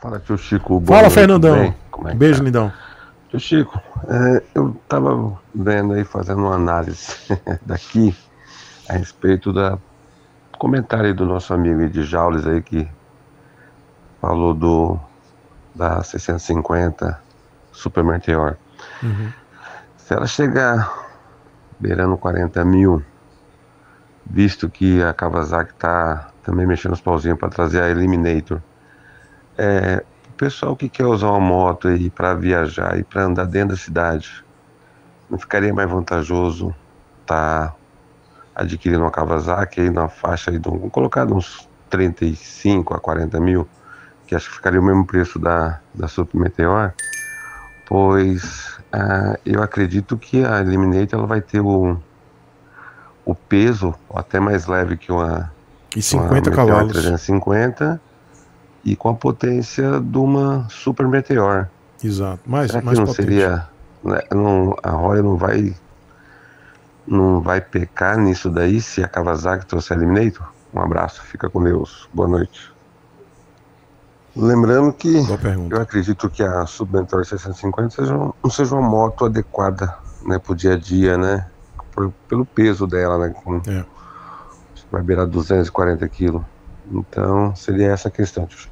Fala, tio Chico. Bom Fala, Fernandão. É Beijo, tá? lindão. Tio Chico, é, eu estava vendo aí, fazendo uma análise daqui a respeito da comentário do nosso amigo de Jaules aí que falou do da 650 Super Meteor. Uhum. Se ela chegar beirando 40 mil, visto que a Kawasaki está também mexendo os pauzinhos para trazer a Eliminator é, o pessoal que quer usar uma moto aí para viajar e para andar dentro da cidade, não ficaria mais vantajoso tá adquirindo uma Kawasaki aí na faixa aí, vamos colocar uns 35 a 40 mil, que acho que ficaria o mesmo preço da, da Super Meteor, pois ah, eu acredito que a Eliminate ela vai ter o, o peso até mais leve que uma e 50 uma cavalos. 350 e com a potência de uma super meteor. Exato. Mas, Será que mais não potente. seria. Né, não, a Royal não vai. Não vai pecar nisso daí se a Kawasaki trouxer a Eliminator? Um abraço, fica com Deus. Boa noite. Lembrando que eu acredito que a Submentor 650 seja, não seja uma moto adequada né, para o dia a dia, né? Por, pelo peso dela, né? Com, é. Vai beirar 240 quilos. Então seria essa a questão. Tipo,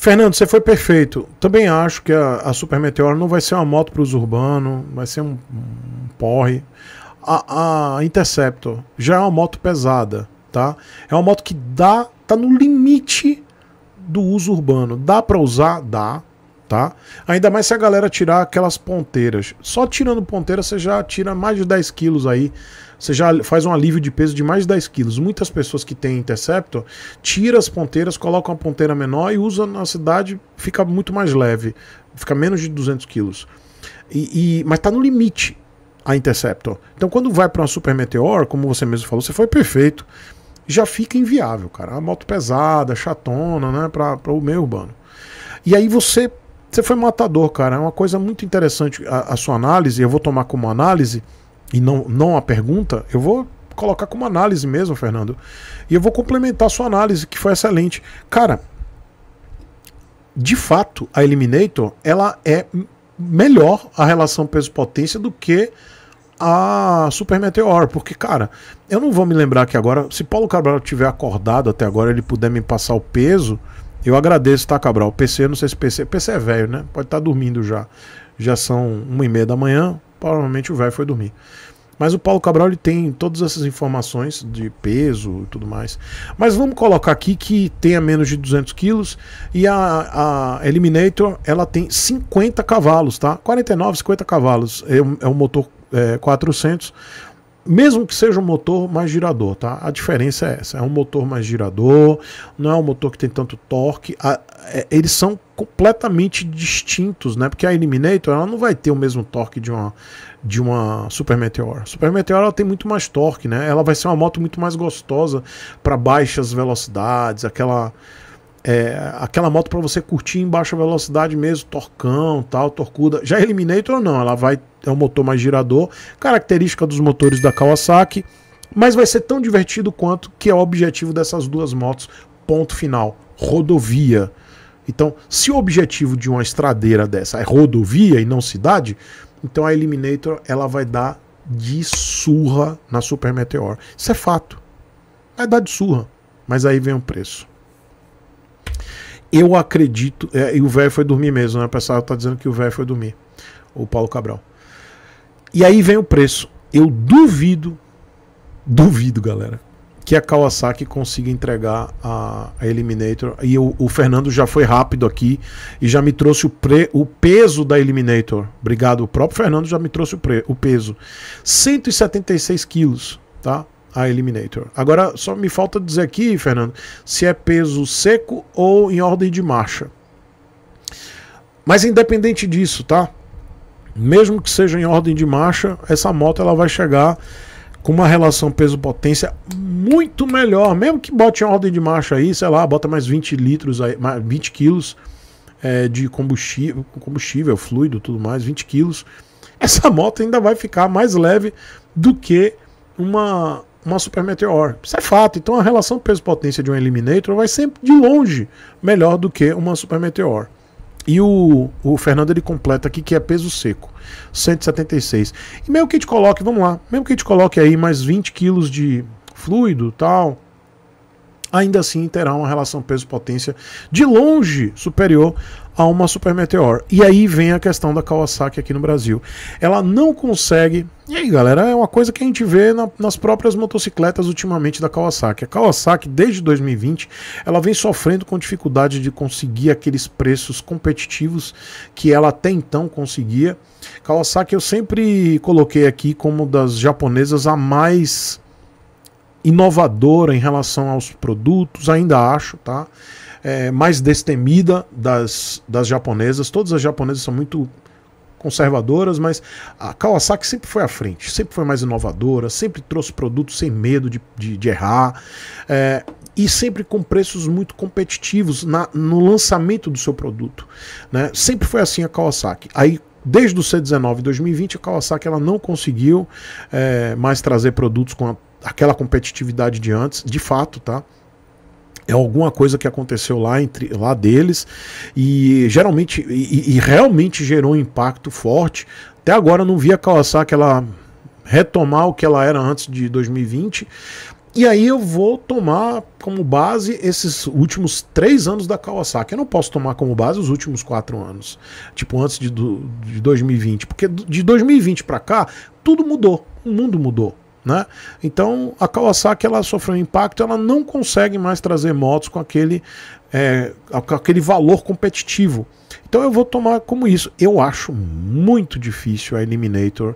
Fernando, você foi perfeito. Também acho que a, a Super Meteor não vai ser uma moto para os urbanos, vai ser um, um porre. A, a, Interceptor já é uma moto pesada, tá? É uma moto que dá, tá no limite do uso urbano. Dá para usar? Dá, tá? Ainda mais se a galera tirar aquelas ponteiras. Só tirando ponteira você já tira mais de 10 quilos aí você já faz um alívio de peso de mais de 10 quilos. Muitas pessoas que têm Interceptor tiram as ponteiras, colocam a ponteira menor e usa na cidade, fica muito mais leve, fica menos de 200 quilos. E, e, mas está no limite a Interceptor. Então quando vai para uma Super Meteor, como você mesmo falou, você foi perfeito. Já fica inviável, cara. É a moto pesada, chatona, né? Para o meio urbano. E aí você você foi matador, cara. É uma coisa muito interessante a, a, sua análise. Eu vou tomar como análise e não, não a pergunta, eu vou colocar como análise mesmo, Fernando. E eu vou complementar a sua análise, que foi excelente. Cara, de fato, a Eliminator ela é melhor a relação peso-potência do que a Super Meteor, porque, cara, eu não vou me lembrar que agora, se Paulo Cabral tiver acordado até agora, ele puder me passar o peso, eu agradeço, tá, Cabral? PC, não sei se PC. PC é velho, né? Pode estar tá dormindo já. Já são uma e meia da manhã provavelmente o velho foi dormir. Mas o Paulo Cabral ele tem todas essas informações de peso e tudo mais. Mas vamos colocar aqui que tenha menos de 200 quilos e a, a Eliminator ela tem 50 cavalos, tá? 49, 50 cavalos. É um, é um motor é, 400, mesmo que seja um motor mais girador, tá? A diferença é essa: é um motor mais girador, não é um motor que tem tanto torque. A, é, eles são completamente distintos, né? Porque a Eliminator ela não vai ter o mesmo torque de uma de uma Super Meteor. Super Meteor ela tem muito mais torque, né? Ela vai ser uma moto muito mais gostosa para baixas velocidades, aquela é, aquela moto para você curtir em baixa velocidade mesmo, torcão, tal, torcuda. Já Eliminator não, ela vai é um motor mais girador, característica dos motores da Kawasaki, mas vai ser tão divertido quanto que é o objetivo dessas duas motos. Ponto final. Rodovia. Então, se o objetivo de uma estradeira dessa é rodovia e não cidade, então a Eliminator ela vai dar de surra na Super Meteor. Isso é fato. Vai dar de surra, mas aí vem o preço. Eu acredito. É, e o velho foi dormir mesmo, né? O pessoal tá dizendo que o velho foi dormir. O Paulo Cabral. E aí vem o preço. Eu duvido, duvido, galera, que a Kawasaki consiga entregar a, a Eliminator. E o, o, Fernando já foi rápido aqui e já me trouxe o, pre, o peso da Eliminator. Obrigado, o próprio Fernando já me trouxe o, pre, o peso. 176 quilos, tá? A Eliminator. Agora só me falta dizer aqui, Fernando, se é peso seco ou em ordem de marcha. Mas independente disso, tá? Mesmo que seja em ordem de marcha, essa moto ela vai chegar com uma relação peso-potência muito melhor. Mesmo que bote uma ordem de marcha aí, sei lá, bota mais 20 litros, aí, mais 20 quilos é, de combustível, combustível, fluido, tudo mais, 20 quilos. Essa moto ainda vai ficar mais leve do que uma, uma Super Meteor. Isso é fato. Então a relação peso-potência de um Eliminator vai sempre de longe melhor do que uma Super Meteor. E o, o Fernando ele completa aqui que é peso seco, 176. E mesmo que a gente coloque, vamos lá, mesmo que a gente coloque aí mais 20 quilos de fluido tal, ainda assim terá uma relação peso-potência de longe superior a uma Super Meteor. E aí vem a questão da Kawasaki aqui no Brasil. Ela não consegue. E aí, galera, é uma coisa que a gente vê na, nas próprias motocicletas ultimamente da Kawasaki. A Kawasaki, desde 2020, ela vem sofrendo com dificuldade de conseguir aqueles preços competitivos que ela até então conseguia. Kawasaki eu sempre coloquei aqui como das japonesas a mais inovadora em relação aos produtos, ainda acho, tá? É, mais destemida das, das japonesas. Todas as japonesas são muito conservadoras, mas a Kawasaki sempre foi à frente, sempre foi mais inovadora, sempre trouxe produtos sem medo de, de, de errar é, e sempre com preços muito competitivos na, no lançamento do seu produto. Né? Sempre foi assim a Kawasaki. Aí desde o C19 2020 a Kawasaki ela não conseguiu é, mais trazer produtos com a aquela competitividade de antes, de fato, tá? é alguma coisa que aconteceu lá entre lá deles e geralmente e, e, realmente gerou um impacto forte. Até agora não via Kawasaki ela retomar o que ela era antes de 2020. E aí eu vou tomar como base esses últimos três anos da Kawasaki. Eu não posso tomar como base os últimos quatro anos, tipo antes de, de 2020, porque de 2020 para cá tudo mudou, o mundo mudou. Né? Então a Kawasaki ela sofreu um impacto, ela não consegue mais trazer motos com aquele, é, com aquele valor competitivo. Então eu vou tomar como isso. Eu acho muito difícil a Eliminator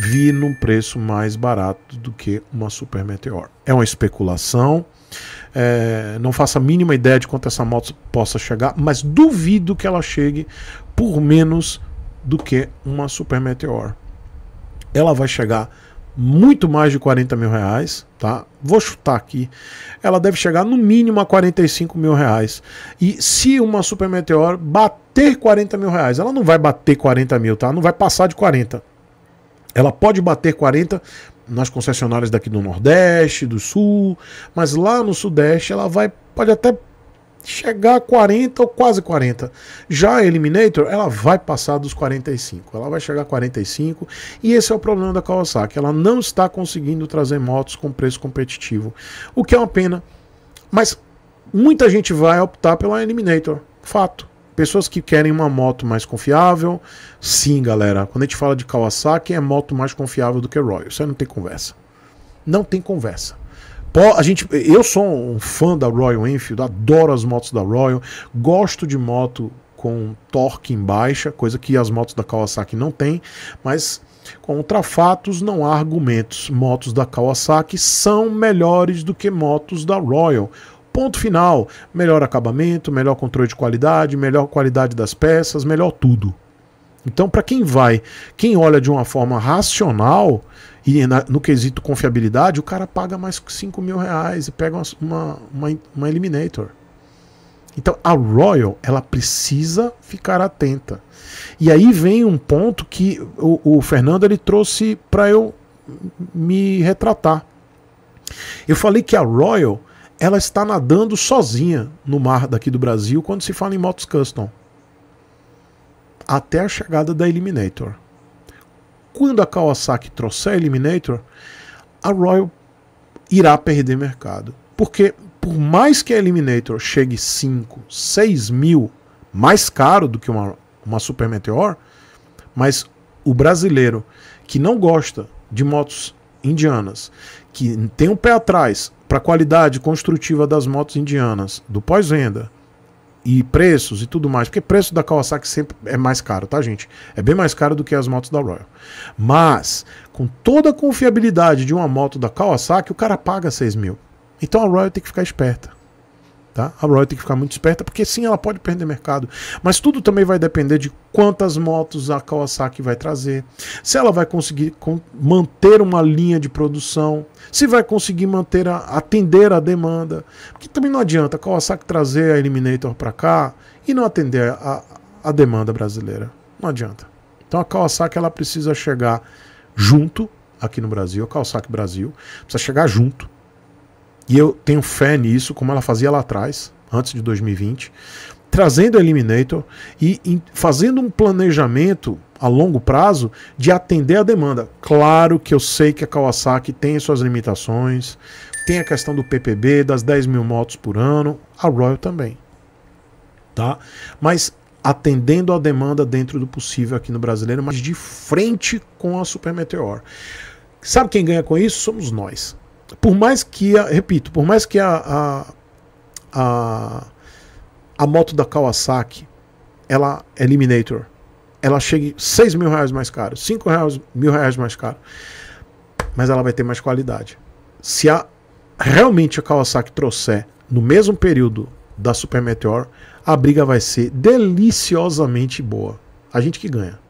vir num preço mais barato do que uma Super Meteor. É uma especulação. É, não faço a mínima ideia de quanto essa moto possa chegar, mas duvido que ela chegue por menos do que uma Super Meteor. Ela vai chegar muito mais de 40 mil reais, tá? Vou chutar aqui. Ela deve chegar no mínimo a 45 mil reais. E se uma Super Meteor bater 40 mil reais, ela não vai bater 40 mil, tá? Não vai passar de 40. Ela pode bater 40 nas concessionárias daqui do Nordeste, do Sul, mas lá no Sudeste ela vai pode até chegar a 40 ou quase 40. Já a Eliminator, ela vai passar dos 45. Ela vai chegar a 45 e esse é o problema da Kawasaki. Ela não está conseguindo trazer motos com preço competitivo, o que é uma pena. Mas muita gente vai optar pela Eliminator, fato. Pessoas que querem uma moto mais confiável, sim, galera. Quando a gente fala de Kawasaki, é moto mais confiável do que Royal. Isso aí não tem conversa. Não tem conversa a gente, eu sou um fã da Royal Enfield, adoro as motos da Royal, gosto de moto com torque em baixa, coisa que as motos da Kawasaki não tem, mas Contra fatos não há argumentos. Motos da Kawasaki são melhores do que motos da Royal. Ponto final. Melhor acabamento, melhor controle de qualidade, melhor qualidade das peças, melhor tudo. Então, para quem vai, quem olha de uma forma racional e na, no quesito confiabilidade, o cara paga mais 5 mil reais e pega uma, uma, uma, uma Eliminator. Então a Royal ela precisa ficar atenta. E aí vem um ponto que o, o Fernando ele trouxe para eu me retratar. Eu falei que a Royal ela está nadando sozinha no mar daqui do Brasil quando se fala em motos custom até a chegada da Eliminator. Quando a Kawasaki trouxer a Eliminator, a Royal irá perder mercado. Porque por mais que a Eliminator chegue 5, 6 mil mais caro do que uma, uma Super Meteor, mas o brasileiro que não gosta de motos indianas, que tem um pé atrás para a qualidade construtiva das motos indianas, do pós-venda, e preços e tudo mais, porque preço da Kawasaki sempre é mais caro, tá, gente? É bem mais caro do que as motos da Royal. Mas, com toda a confiabilidade de uma moto da Kawasaki, o cara paga 6 mil. Então a Royal tem que ficar esperta. Tá? A Royal tem que ficar muito esperta, porque sim, ela pode perder mercado. Mas tudo também vai depender de quantas motos a Kawasaki vai trazer, se ela vai conseguir manter uma linha de produção se vai conseguir manter a, atender a demanda. Porque também não adianta a Kawasaki trazer a Eliminator para cá e não atender a, a demanda brasileira. Não adianta. Então a Kawasaki ela precisa chegar junto aqui no Brasil, a Kawasaki Brasil precisa chegar junto. E eu tenho fé nisso, como ela fazia lá atrás, antes de 2020 trazendo Eliminator e em, fazendo um planejamento a longo prazo de atender a demanda. Claro que eu sei que a Kawasaki tem suas limitações, tem a questão do PPB, das 10 mil motos por ano, a Royal também. Tá? Mas atendendo a demanda dentro do possível aqui no brasileiro, mas de frente com a Super Meteor. Sabe quem ganha com isso? Somos nós. Por mais que, a, repito, por mais que a, a, a a moto da Kawasaki, ela é Eliminator, ela chega 6 mil reais mais caro, 5 reais, mil reais mais caro, mas ela vai ter mais qualidade. Se a, realmente a Kawasaki trouxer no mesmo período da Super Meteor, a briga vai ser deliciosamente boa. A gente que ganha.